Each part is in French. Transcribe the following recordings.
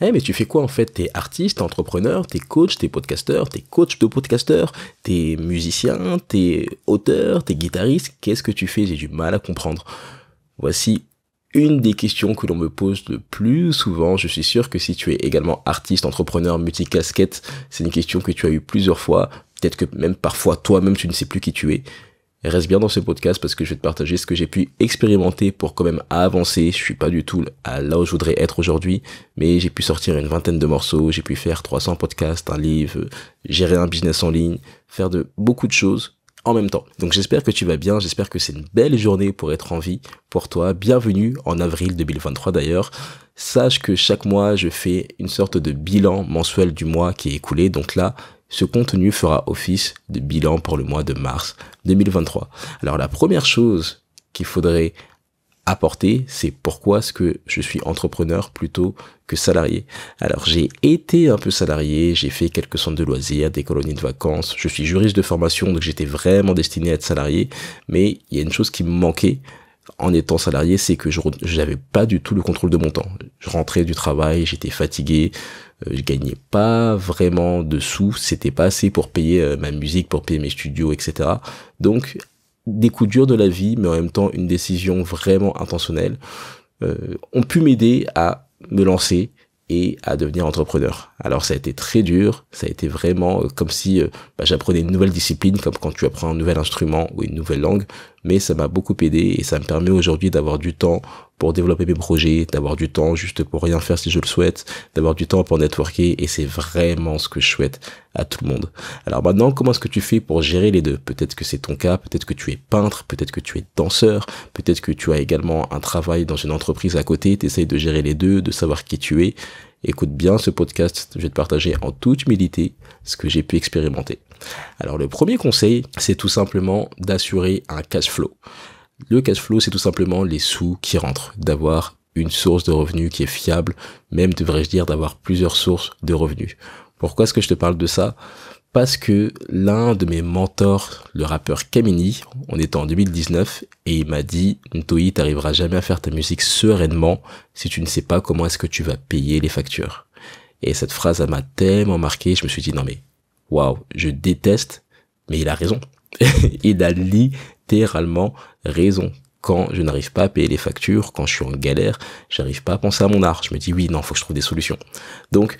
« Eh mais tu fais quoi en fait T'es artiste, entrepreneur, t'es coach, t'es podcasteur, t'es coach de podcasteur, t'es musicien, t'es auteur, t'es guitariste, qu'est-ce que tu fais J'ai du mal à comprendre. Voici une des questions que l'on me pose le plus souvent. Je suis sûr que si tu es également artiste, entrepreneur, multicasquette, c'est une question que tu as eu plusieurs fois. Peut-être que même parfois toi-même tu ne sais plus qui tu es reste bien dans ce podcast parce que je vais te partager ce que j'ai pu expérimenter pour quand même avancer. Je suis pas du tout là où je voudrais être aujourd'hui, mais j'ai pu sortir une vingtaine de morceaux, j'ai pu faire 300 podcasts, un livre, gérer un business en ligne, faire de beaucoup de choses en même temps. Donc j'espère que tu vas bien, j'espère que c'est une belle journée pour être en vie pour toi. Bienvenue en avril 2023 d'ailleurs. Sache que chaque mois, je fais une sorte de bilan mensuel du mois qui est écoulé. Donc là, ce contenu fera office de bilan pour le mois de mars 2023. Alors la première chose qu'il faudrait apporter, c'est pourquoi est-ce que je suis entrepreneur plutôt que salarié. Alors j'ai été un peu salarié, j'ai fait quelques centres de loisirs, des colonies de vacances, je suis juriste de formation, donc j'étais vraiment destiné à être salarié, mais il y a une chose qui me manquait en étant salarié, c'est que je n'avais pas du tout le contrôle de mon temps. Je rentrais du travail, j'étais fatigué, euh, je gagnais pas vraiment de sous, c'était pas assez pour payer euh, ma musique, pour payer mes studios, etc. Donc des coups durs de la vie, mais en même temps une décision vraiment intentionnelle, euh, ont pu m'aider à me lancer et à devenir entrepreneur. Alors ça a été très dur, ça a été vraiment euh, comme si euh, bah, j'apprenais une nouvelle discipline, comme quand tu apprends un nouvel instrument ou une nouvelle langue, mais ça m'a beaucoup aidé et ça me permet aujourd'hui d'avoir du temps pour développer mes projets, d'avoir du temps juste pour rien faire si je le souhaite, d'avoir du temps pour networker et c'est vraiment ce que je souhaite à tout le monde. Alors maintenant, comment est-ce que tu fais pour gérer les deux Peut-être que c'est ton cas, peut-être que tu es peintre, peut-être que tu es danseur, peut-être que tu as également un travail dans une entreprise à côté, tu de gérer les deux, de savoir qui tu es Écoute bien ce podcast, je vais te partager en toute humilité ce que j'ai pu expérimenter. Alors le premier conseil, c'est tout simplement d'assurer un cash flow. Le cash flow, c'est tout simplement les sous qui rentrent, d'avoir une source de revenus qui est fiable, même devrais-je dire d'avoir plusieurs sources de revenus. Pourquoi est-ce que je te parle de ça parce que l'un de mes mentors, le rappeur Kamini, on était en 2019 et il m'a dit tu t'arriveras jamais à faire ta musique sereinement si tu ne sais pas comment est-ce que tu vas payer les factures. Et cette phrase, elle m'a tellement marqué, je me suis dit non mais waouh, je déteste, mais il a raison. il a littéralement raison. Quand je n'arrive pas à payer les factures, quand je suis en galère, j'arrive pas à penser à mon art. Je me dis oui, non, faut que je trouve des solutions. Donc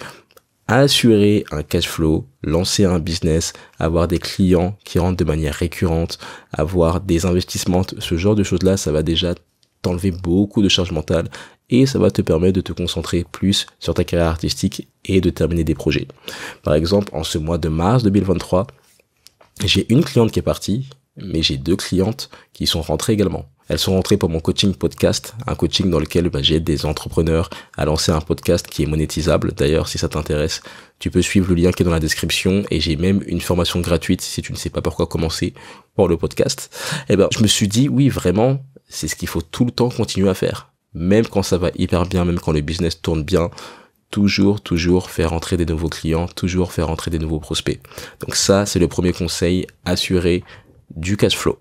assurer un cash flow, lancer un business, avoir des clients qui rentrent de manière récurrente, avoir des investissements, ce genre de choses-là, ça va déjà t'enlever beaucoup de charge mentale et ça va te permettre de te concentrer plus sur ta carrière artistique et de terminer des projets. Par exemple, en ce mois de mars 2023, j'ai une cliente qui est partie, mais j'ai deux clientes qui sont rentrées également. Elles sont rentrées pour mon coaching podcast, un coaching dans lequel bah, j'aide des entrepreneurs à lancer un podcast qui est monétisable. D'ailleurs, si ça t'intéresse, tu peux suivre le lien qui est dans la description et j'ai même une formation gratuite si tu ne sais pas pourquoi commencer pour le podcast. Et eh ben, je me suis dit, oui, vraiment, c'est ce qu'il faut tout le temps continuer à faire. Même quand ça va hyper bien, même quand le business tourne bien, toujours, toujours faire entrer des nouveaux clients, toujours faire entrer des nouveaux prospects. Donc ça, c'est le premier conseil, assurer du cash flow.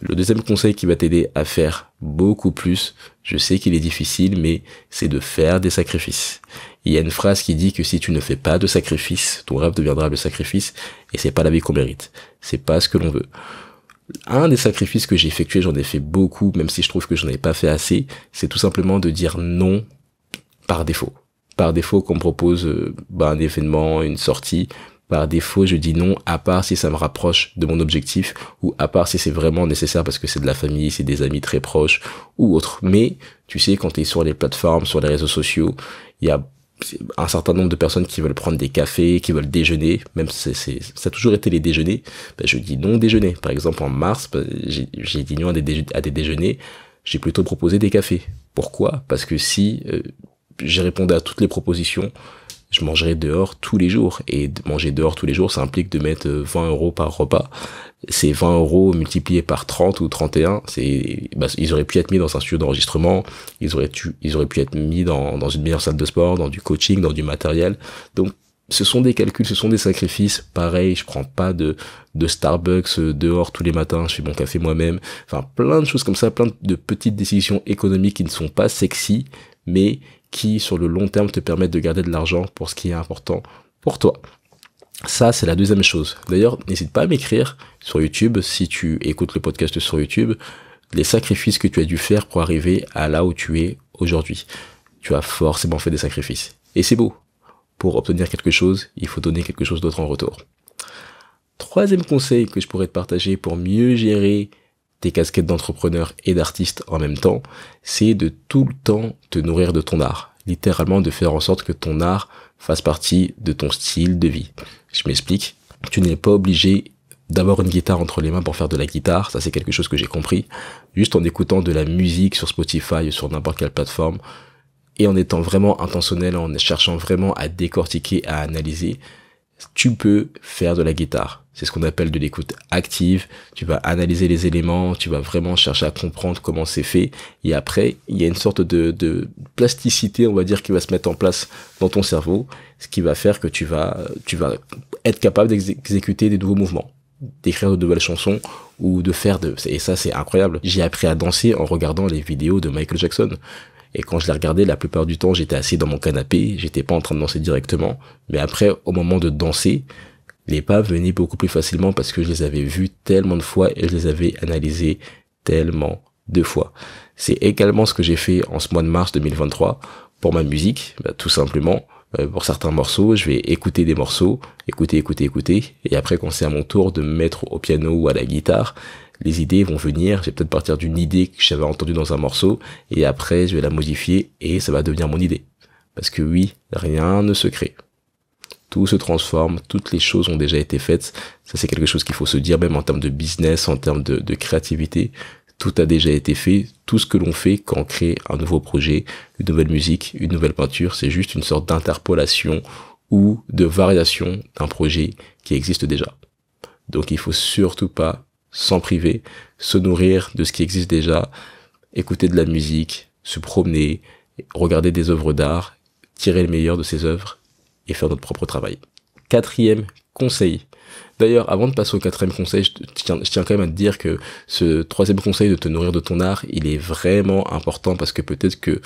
Le deuxième conseil qui va t'aider à faire beaucoup plus, je sais qu'il est difficile, mais c'est de faire des sacrifices. Il y a une phrase qui dit que si tu ne fais pas de sacrifice, ton rêve deviendra le sacrifice, et c'est pas la vie qu'on mérite. C'est pas ce que l'on veut. Un des sacrifices que j'ai effectué, j'en ai fait beaucoup, même si je trouve que j'en ai pas fait assez, c'est tout simplement de dire non par défaut. Par défaut qu'on propose euh, bah, un événement, une sortie, par défaut, je dis non, à part si ça me rapproche de mon objectif, ou à part si c'est vraiment nécessaire parce que c'est de la famille, c'est des amis très proches, ou autre. Mais, tu sais, quand tu es sur les plateformes, sur les réseaux sociaux, il y a un certain nombre de personnes qui veulent prendre des cafés, qui veulent déjeuner, même c'est, ça a toujours été les déjeuners, ben, je dis non déjeuner. Par exemple, en mars, ben, j'ai, dit non à des, déjeuners, j'ai plutôt proposé des cafés. Pourquoi Parce que si euh, j'ai répondu à toutes les propositions, je mangerai dehors tous les jours. Et manger dehors tous les jours, ça implique de mettre 20 euh, euros par repas. C'est 20 euros multipliés par 30 ou 31. C'est, bah, ils auraient pu être mis dans un studio d'enregistrement. Ils auraient, ils auraient pu être mis dans, dans une meilleure salle de sport, dans du coaching, dans du matériel. Donc, ce sont des calculs, ce sont des sacrifices. Pareil, je prends pas de, de Starbucks euh, dehors tous les matins, je fais mon café moi-même. Enfin, plein de choses comme ça, plein de petites décisions économiques qui ne sont pas sexy, mais qui, sur le long terme, te permettent de garder de l'argent pour ce qui est important pour toi. Ça, c'est la deuxième chose. D'ailleurs, n'hésite pas à m'écrire sur YouTube si tu écoutes le podcast sur YouTube, les sacrifices que tu as dû faire pour arriver à là où tu es aujourd'hui. Tu as forcément fait des sacrifices. Et c'est beau. Pour obtenir quelque chose, il faut donner quelque chose d'autre en retour. Troisième conseil que je pourrais te partager pour mieux gérer tes casquettes d'entrepreneur et d'artiste en même temps, c'est de tout le temps te nourrir de ton art. Littéralement de faire en sorte que ton art fasse partie de ton style de vie. Je m'explique. Tu n'es pas obligé d'avoir une guitare entre les mains pour faire de la guitare, ça c'est quelque chose que j'ai compris, juste en écoutant de la musique sur Spotify ou sur n'importe quelle plateforme, et en étant vraiment intentionnel, en cherchant vraiment à décortiquer, à analyser, tu peux faire de la guitare. C'est ce qu'on appelle de l'écoute active. Tu vas analyser les éléments, tu vas vraiment chercher à comprendre comment c'est fait. Et après, il y a une sorte de, de, plasticité, on va dire, qui va se mettre en place dans ton cerveau, ce qui va faire que tu vas, tu vas être capable d'exécuter des nouveaux mouvements, d'écrire de nouvelles chansons ou de faire de... Et ça, c'est incroyable. J'ai appris à danser en regardant les vidéos de Michael Jackson. Et quand je les regardais, la plupart du temps, j'étais assis dans mon canapé, j'étais pas en train de danser directement. Mais après, au moment de danser, les pas venaient beaucoup plus facilement parce que je les avais vus tellement de fois et je les avais analysés tellement de fois. C'est également ce que j'ai fait en ce mois de mars 2023 pour ma musique, bah, tout simplement. Euh, pour certains morceaux, je vais écouter des morceaux, écouter, écouter, écouter, et après quand c'est à mon tour de me mettre au piano ou à la guitare, les idées vont venir, je peut-être partir d'une idée que j'avais entendue dans un morceau, et après je vais la modifier, et ça va devenir mon idée. Parce que oui, rien ne se crée. Tout se transforme, toutes les choses ont déjà été faites. Ça c'est quelque chose qu'il faut se dire, même en termes de business, en termes de, de créativité. Tout a déjà été fait. Tout ce que l'on fait quand on crée un nouveau projet, une nouvelle musique, une nouvelle peinture, c'est juste une sorte d'interpolation ou de variation d'un projet qui existe déjà. Donc il faut surtout pas s'en priver, se nourrir de ce qui existe déjà, écouter de la musique, se promener, regarder des œuvres d'art, tirer le meilleur de ces œuvres et faire notre propre travail. Quatrième conseil. D'ailleurs, avant de passer au quatrième conseil, je tiens, je tiens, quand même à te dire que ce troisième conseil de te nourrir de ton art, il est vraiment important parce que peut-être que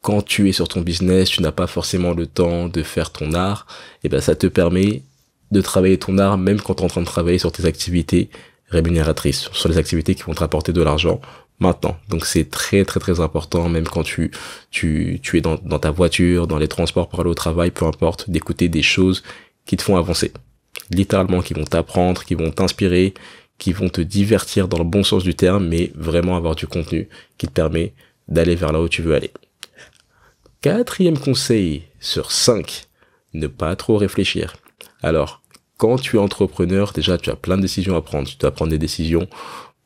quand tu es sur ton business, tu n'as pas forcément le temps de faire ton art, et eh ben ça te permet de travailler ton art même quand tu es en train de travailler sur tes activités rémunératrices. sur les activités qui vont te rapporter de l'argent maintenant. Donc c'est très très très important, même quand tu, tu, tu es dans, dans ta voiture, dans les transports pour aller au travail, peu importe, d'écouter des choses qui te font avancer. Littéralement, qui vont t'apprendre, qui vont t'inspirer, qui vont te divertir dans le bon sens du terme, mais vraiment avoir du contenu qui te permet d'aller vers là où tu veux aller. Quatrième conseil sur 5, ne pas trop réfléchir. Alors, quand tu es entrepreneur, déjà, tu as plein de décisions à prendre. Tu dois prendre des décisions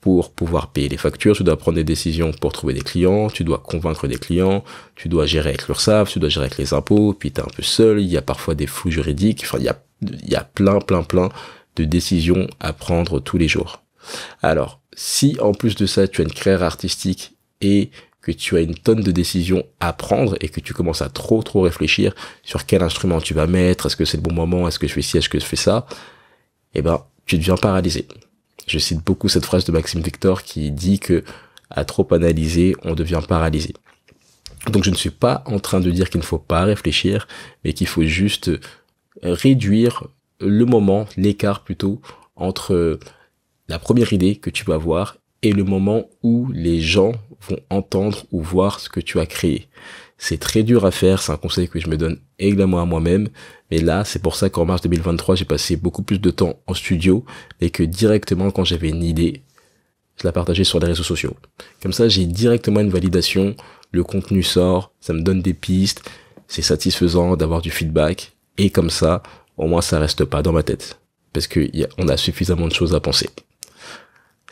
pour pouvoir payer les factures, tu dois prendre des décisions pour trouver des clients, tu dois convaincre des clients, tu dois gérer avec l'URSSAF, tu dois gérer avec les impôts, puis tu es un peu seul, il y a parfois des flous juridiques, enfin, il y a, il y a plein, plein, plein de décisions à prendre tous les jours. Alors, si en plus de ça, tu as une carrière artistique et que tu as une tonne de décisions à prendre et que tu commences à trop trop réfléchir sur quel instrument tu vas mettre, est-ce que c'est le bon moment, est-ce que je fais ci, est-ce que je fais ça, eh ben tu deviens paralysé. Je cite beaucoup cette phrase de Maxime Victor qui dit que à trop analyser, on devient paralysé. Donc je ne suis pas en train de dire qu'il ne faut pas réfléchir, mais qu'il faut juste réduire le moment, l'écart plutôt entre la première idée que tu vas avoir et le moment où les gens vont entendre ou voir ce que tu as créé. C'est très dur à faire, c'est un conseil que je me donne également à moi-même, mais là, c'est pour ça qu'en mars 2023, j'ai passé beaucoup plus de temps en studio et que directement quand j'avais une idée, je la partageais sur les réseaux sociaux. Comme ça, j'ai directement une validation, le contenu sort, ça me donne des pistes, c'est satisfaisant d'avoir du feedback et comme ça, au moins ça reste pas dans ma tête parce qu'on a, a suffisamment de choses à penser.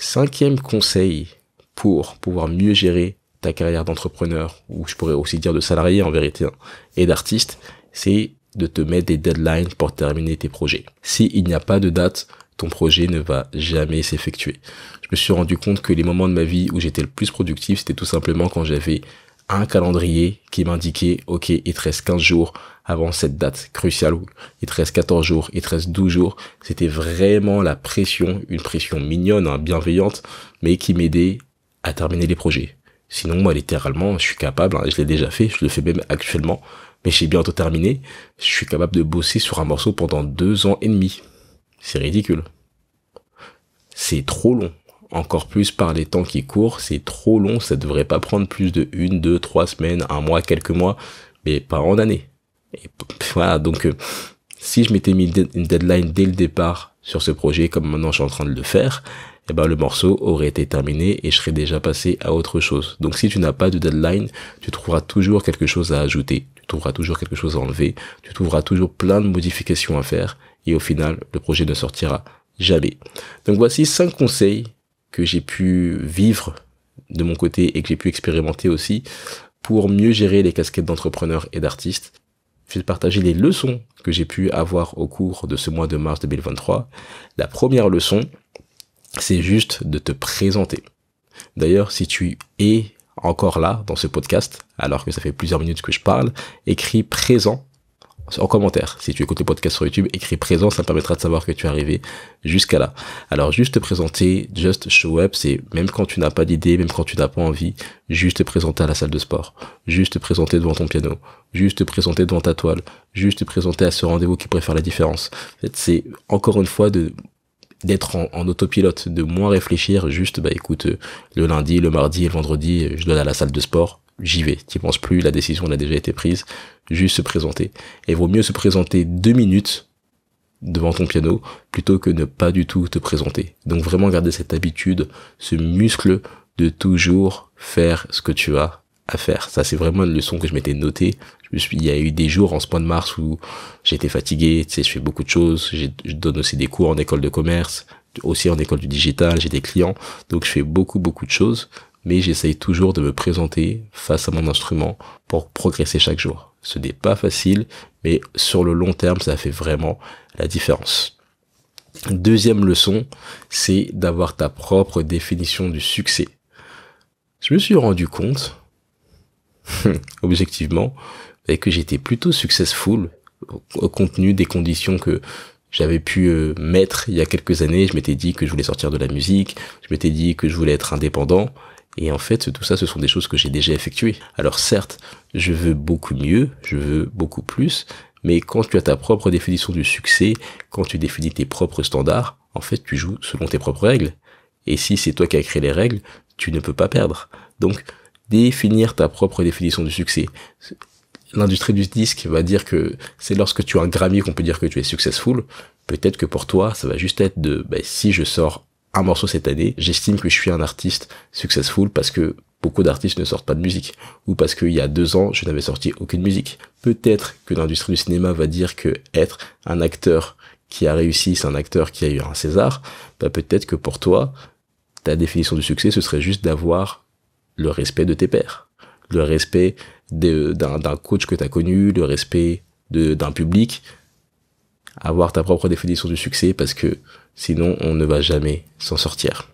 Cinquième conseil pour pouvoir mieux gérer ta carrière d'entrepreneur, ou je pourrais aussi dire de salarié en vérité, hein, et d'artiste, c'est de te mettre des deadlines pour terminer tes projets. S'il n'y a pas de date, ton projet ne va jamais s'effectuer. Je me suis rendu compte que les moments de ma vie où j'étais le plus productif, c'était tout simplement quand j'avais un calendrier qui m'indiquait, ok, il te reste 15 jours avant cette date cruciale, il te reste 14 jours, il te reste 12 jours. C'était vraiment la pression, une pression mignonne, hein, bienveillante, mais qui m'aidait à terminer les projets. Sinon, moi, littéralement, je suis capable, hein, je l'ai déjà fait, je le fais même actuellement, mais j'ai bientôt terminé, je suis capable de bosser sur un morceau pendant deux ans et demi. C'est ridicule. C'est trop long encore plus par les temps qui courent, c'est trop long, ça devrait pas prendre plus de une, deux, trois semaines, un mois, quelques mois, mais pas en année. voilà, donc euh, si je m'étais mis une deadline dès le départ sur ce projet, comme maintenant je suis en train de le faire, eh ben le morceau aurait été terminé et je serais déjà passé à autre chose. Donc si tu n'as pas de deadline, tu trouveras toujours quelque chose à ajouter, tu trouveras toujours quelque chose à enlever, tu trouveras toujours plein de modifications à faire et au final, le projet ne sortira jamais. Donc voici cinq conseils que j'ai pu vivre de mon côté et que j'ai pu expérimenter aussi pour mieux gérer les casquettes d'entrepreneur et d'artiste. Je vais partager les leçons que j'ai pu avoir au cours de ce mois de mars 2023. La première leçon, c'est juste de te présenter. D'ailleurs, si tu es encore là dans ce podcast, alors que ça fait plusieurs minutes que je parle, écris présent en commentaire. Si tu écoutes le podcast sur YouTube, écris présent, ça permettra de savoir que tu es arrivé jusqu'à là. Alors juste te présenter, just show up, c'est même quand tu n'as pas d'idée, même quand tu n'as pas envie, juste te présenter à la salle de sport, juste te présenter devant ton piano, juste te présenter devant ta toile, juste te présenter à ce rendez-vous qui pourrait faire la différence. c'est encore une fois de d'être en, en, autopilote, de moins réfléchir, juste bah écoute, euh, le lundi, le mardi et le vendredi, euh, je dois aller à la salle de sport, j'y vais. tu penses plus, la décision a déjà été prise. Juste se présenter. Et vaut mieux se présenter deux minutes devant ton piano plutôt que ne pas du tout te présenter. Donc vraiment garder cette habitude, ce muscle de toujours faire ce que tu as à faire. Ça, c'est vraiment une leçon que je m'étais noté. Je il y a eu des jours en ce mois de mars où j'étais fatigué, tu sais, je fais beaucoup de choses, je donne aussi des cours en école de commerce, aussi en école du digital, j'ai des clients, donc je fais beaucoup, beaucoup de choses mais j'essaye toujours de me présenter face à mon instrument pour progresser chaque jour. Ce n'est pas facile, mais sur le long terme, ça fait vraiment la différence. Deuxième leçon, c'est d'avoir ta propre définition du succès. Je me suis rendu compte, objectivement, que j'étais plutôt successful au contenu des conditions que j'avais pu euh, mettre il y a quelques années. Je m'étais dit que je voulais sortir de la musique, je m'étais dit que je voulais être indépendant. Et en fait, tout ça, ce sont des choses que j'ai déjà effectuées. Alors certes, je veux beaucoup mieux, je veux beaucoup plus, mais quand tu as ta propre définition du succès, quand tu définis tes propres standards, en fait, tu joues selon tes propres règles. Et si c'est toi qui as créé les règles, tu ne peux pas perdre. Donc, définir ta propre définition du succès. L'industrie du disque va dire que c'est lorsque tu as un Grammy qu'on peut dire que tu es successful. Peut-être que pour toi, ça va juste être de, ben, si je sors un morceau cette année, j'estime que je suis un artiste successful parce que beaucoup d'artistes ne sortent pas de musique, ou parce qu'il y a deux ans, je n'avais sorti aucune musique. Peut-être que l'industrie du cinéma va dire que être un acteur qui a réussi, c'est un acteur qui a eu un César, bah peut-être que pour toi, ta définition du succès, ce serait juste d'avoir le respect de tes pairs, le respect d'un coach que tu as connu, le respect d'un public, avoir ta propre définition du succès, parce que Sinon, on ne va jamais s'en sortir.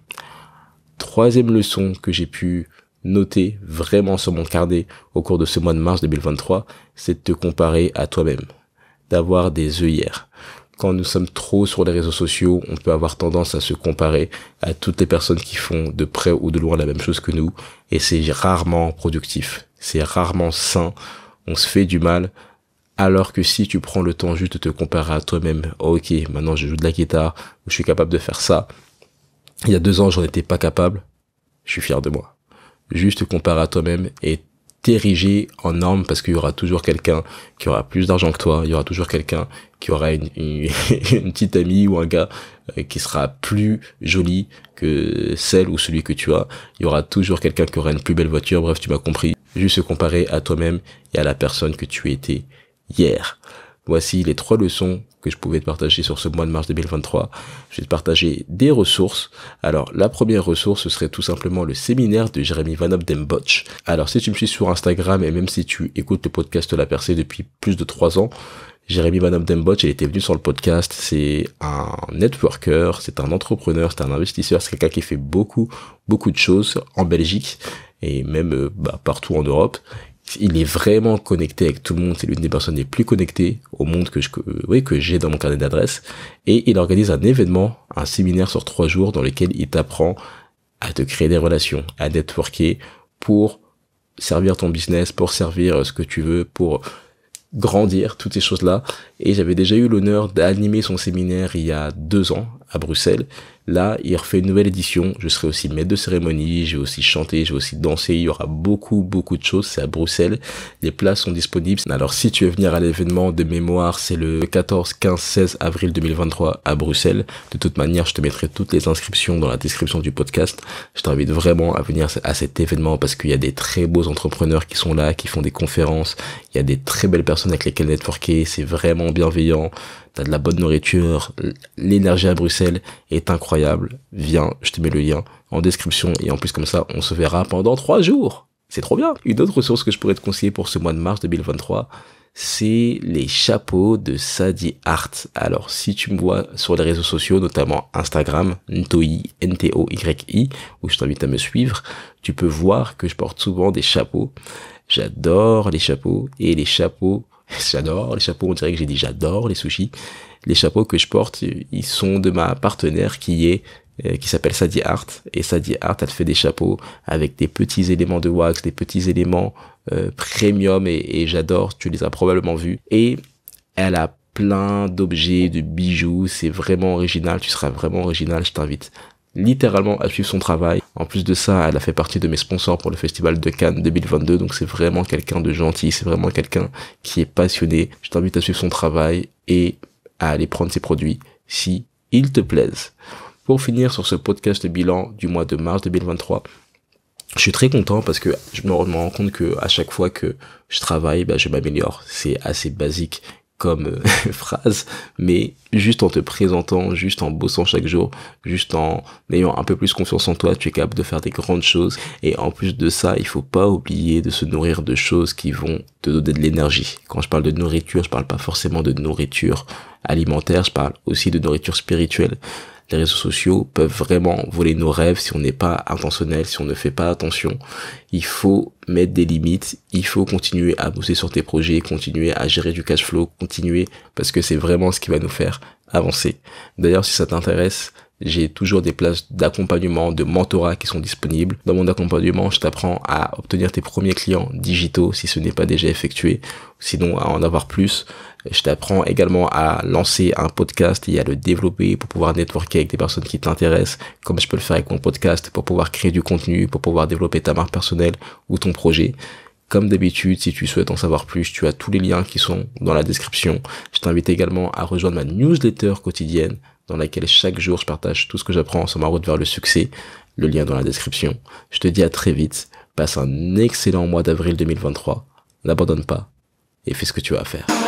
Troisième leçon que j'ai pu noter vraiment sur mon carnet au cours de ce mois de mars 2023, c'est de te comparer à toi-même, d'avoir des œillères. Quand nous sommes trop sur les réseaux sociaux, on peut avoir tendance à se comparer à toutes les personnes qui font de près ou de loin la même chose que nous, et c'est rarement productif, c'est rarement sain, on se fait du mal, alors que si tu prends le temps juste de te comparer à toi-même, oh, ok, maintenant je joue de la guitare, ou je suis capable de faire ça. Il y a deux ans, j'en étais pas capable. Je suis fier de moi. Juste te comparer à toi-même et t'ériger en norme parce qu'il y aura toujours quelqu'un qui aura plus d'argent que toi, il y aura toujours quelqu'un qui aura une, une, petite amie ou un gars euh, qui sera plus joli que celle ou celui que tu as, il y aura toujours quelqu'un qui aura une plus belle voiture, bref, tu m'as compris. Juste se comparer à toi-même et à la personne que tu étais hier. Voici les trois leçons que je pouvais te partager sur ce mois de mars 2023. Je vais te partager des ressources. Alors, la première ressource, ce serait tout simplement le séminaire de Jérémy Van Obdenbotch. Alors, si tu me suis sur Instagram et même si tu écoutes le podcast La Percée depuis plus de trois ans, Jérémy Van Obdenbotch, il était venu sur le podcast. C'est un networker, c'est un entrepreneur, c'est un investisseur, c'est quelqu'un qui fait beaucoup, beaucoup de choses en Belgique et même euh, bah, partout en Europe il est vraiment connecté avec tout le monde. C'est l'une des personnes les plus connectées au monde que je, euh, oui, que j'ai dans mon carnet d'adresses. Et il organise un événement, un séminaire sur trois jours dans lequel il t'apprend à te créer des relations, à networker pour servir ton business, pour servir euh, ce que tu veux, pour grandir, toutes ces choses-là. Et j'avais déjà eu l'honneur d'animer son séminaire il y a deux ans à Bruxelles. Là, il refait une nouvelle édition. Je serai aussi maître de cérémonie, je vais aussi chanter, je vais aussi danser. Il y aura beaucoup, beaucoup de choses. C'est à Bruxelles. Les places sont disponibles. Alors, si tu veux venir à l'événement de mémoire, c'est le 14, 15, 16 avril 2023 à Bruxelles. De toute manière, je te mettrai toutes les inscriptions dans la description du podcast. Je t'invite vraiment à venir à cet événement parce qu'il y a des très beaux entrepreneurs qui sont là, qui font des conférences. Il y a des très belles personnes avec lesquelles networker. C'est vraiment bienveillant. T'as de la bonne nourriture. L'énergie à Bruxelles est incroyable incroyable. Viens, je te mets le lien en description et en plus comme ça, on se verra pendant trois jours. C'est trop bien. Une autre ressource que je pourrais te conseiller pour ce mois de mars 2023, c'est les chapeaux de Sadie Art. Alors, si tu me vois sur les réseaux sociaux, notamment Instagram, Ntoi, N-T-O-Y-I, où je t'invite à me suivre, tu peux voir que je porte souvent des chapeaux. J'adore les chapeaux et les chapeaux J'adore les chapeaux, on dirait que j'ai dit j'adore les sushis. Les chapeaux que je porte, ils sont de ma partenaire qui est euh, qui s'appelle Sadie Hart et Sadie Hart elle fait des chapeaux avec des petits éléments de wax, des petits éléments euh, premium et, et j'adore, tu les as probablement vus et elle a plein d'objets, de bijoux, c'est vraiment original, tu seras vraiment original, je t'invite littéralement à suivre son travail. En plus de ça, elle a fait partie de mes sponsors pour le festival de Cannes 2022, donc c'est vraiment quelqu'un de gentil, c'est vraiment quelqu'un qui est passionné. Je t'invite à suivre son travail et à aller prendre ses produits si ils te plaisent. Pour finir sur ce podcast bilan du mois de mars 2023, je suis très content parce que je me rends compte que à chaque fois que je travaille, bah, je m'améliore. C'est assez basique comme euh, phrase, mais juste en te présentant, juste en bossant chaque jour, juste en ayant un peu plus confiance en toi, tu es capable de faire des grandes choses. Et en plus de ça, il faut pas oublier de se nourrir de choses qui vont te donner de l'énergie. Quand je parle de nourriture, je parle pas forcément de nourriture alimentaire, je parle aussi de nourriture spirituelle réseaux sociaux peuvent vraiment voler nos rêves si on n'est pas intentionnel, si on ne fait pas attention. Il faut mettre des limites, il faut continuer à bosser sur tes projets, continuer à gérer du cash flow, continuer parce que c'est vraiment ce qui va nous faire avancer. D'ailleurs, si ça t'intéresse, j'ai toujours des places d'accompagnement, de mentorat qui sont disponibles. Dans mon accompagnement, je t'apprends à obtenir tes premiers clients digitaux si ce n'est pas déjà effectué, sinon à en avoir plus, je t'apprends également à lancer un podcast et à le développer pour pouvoir networker avec des personnes qui t'intéressent, comme je peux le faire avec mon podcast, pour pouvoir créer du contenu, pour pouvoir développer ta marque personnelle ou ton projet. Comme d'habitude, si tu souhaites en savoir plus, tu as tous les liens qui sont dans la description. Je t'invite également à rejoindre ma newsletter quotidienne dans laquelle chaque jour je partage tout ce que j'apprends sur ma route vers le succès. Le lien dans la description. Je te dis à très vite. Passe un excellent mois d'avril 2023. N'abandonne pas et fais ce que tu as à faire.